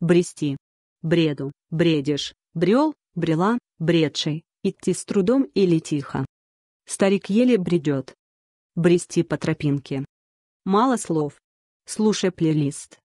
брести. Бреду, бредишь, брел, брела, бредший, идти с трудом или тихо. Старик еле бредет. Брести по тропинке. Мало слов. Слушай плейлист.